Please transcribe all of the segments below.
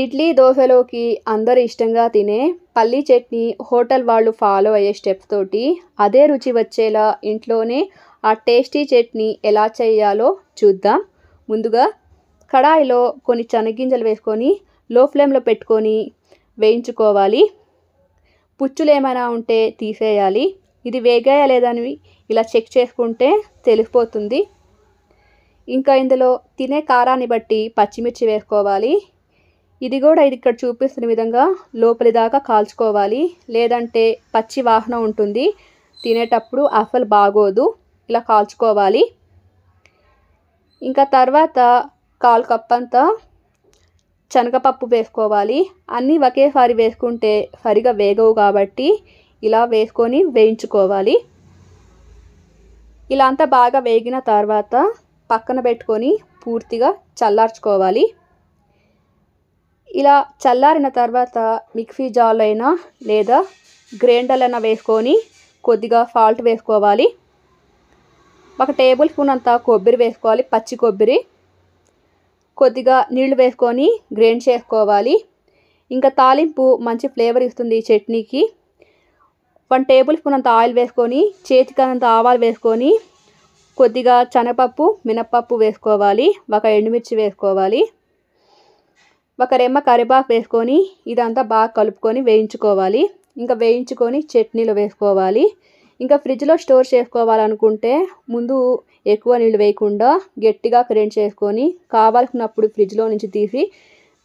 ఇడ్లీ దోశలోకి అందరు ఇష్టంగా తినే పల్లీ చట్నీ హోటల్ వాళ్ళు ఫాలో అయ్యే స్టెప్స్ తోటి అదే రుచి వచ్చేలా ఇంట్లోనే ఆ టేస్టీ చట్నీ ఎలా చేయాలో చూద్దాం ముందుగా కడాయిలో కొన్ని చెనగ్గింజలు వేసుకొని లో ఫ్లేమ్లో పెట్టుకొని వేయించుకోవాలి పుచ్చులు ఏమైనా ఉంటే తీసేయాలి ఇది వేగాయా లేదని ఇలా చెక్ చేసుకుంటే తెలిసిపోతుంది ఇంకా ఇందులో తినే కారాన్ని బట్టి పచ్చిమిర్చి వేసుకోవాలి ఇది కూడా ఇది ఇక్కడ చూపిస్తున్న విధంగా లోపలి దాకా కాల్చుకోవాలి లేదంటే పచ్చి వాహనం ఉంటుంది తినేటప్పుడు అసలు బాగోదు ఇలా కాల్చుకోవాలి ఇంకా తర్వాత కాలు కప్పంతా శనగపప్పు వేసుకోవాలి అన్నీ ఒకేసారి వేసుకుంటే సరిగా వేగవు కాబట్టి ఇలా వేసుకొని వేయించుకోవాలి ఇలా అంతా బాగా వేగిన తర్వాత పక్కన పెట్టుకొని పూర్తిగా చల్లార్చుకోవాలి ఇలా చల్లారిన తర్వాత మిక్సీ జాల్ అయినా లేదా గ్రైండర్లైనా వేసుకొని కొద్దిగా సాల్ట్ వేసుకోవాలి ఒక టేబుల్ స్పూన్ అంత కొబ్బరి వేసుకోవాలి పచ్చి కొబ్బరి కొద్దిగా నీళ్లు వేసుకొని గ్రైండ్ చేసుకోవాలి ఇంకా తాలింపు మంచి ఫ్లేవర్ ఇస్తుంది ఈ చట్నీకి వన్ టేబుల్ స్పూన్ అంత ఆయిల్ వేసుకొని చేతికనంత ఆవాలు వేసుకొని కొద్దిగా శనగపప్పు మినప్పప్పు వేసుకోవాలి ఒక ఎండుమిర్చి వేసుకోవాలి ఒక రెమ్మ కరివేపాకు వేసుకొని ఇదంతా బాగా కలుపుకొని వేయించుకోవాలి ఇంకా వేయించుకొని చట్నీలో వేసుకోవాలి ఇంకా ఫ్రిడ్జ్లో స్టోర్ చేసుకోవాలనుకుంటే ముందు ఎక్కువ నీళ్ళు వేయకుండా గట్టిగా గ్రైండ్ చేసుకొని కావాల్సినప్పుడు ఫ్రిడ్జ్లో నుంచి తీసి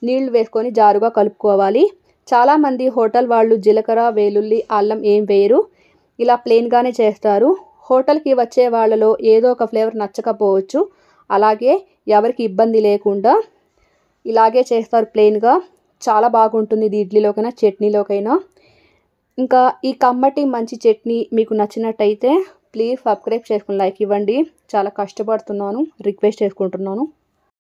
నీళ్లు వేసుకొని జారుగా కలుపుకోవాలి చాలామంది హోటల్ వాళ్ళు జీలకర్ర వేలుల్లి అల్లం ఏం వేయరు ఇలా ప్లెయిన్గానే చేస్తారు హోటల్కి వచ్చే వాళ్ళలో ఏదో ఒక ఫ్లేవర్ నచ్చకపోవచ్చు అలాగే ఎవరికి ఇబ్బంది లేకుండా ఇలాగే చేస్తారు ప్లెయిన్గా చాలా బాగుంటుంది ఇది ఇడ్లీలోకైనా చట్నీలోకైనా ఇంకా ఈ కమ్మటి మంచి చట్నీ మీకు నచ్చినట్టయితే ప్లీజ్ సబ్స్క్రైబ్ చేసుకుని లైక్ ఇవ్వండి చాలా కష్టపడుతున్నాను రిక్వెస్ట్ చేసుకుంటున్నాను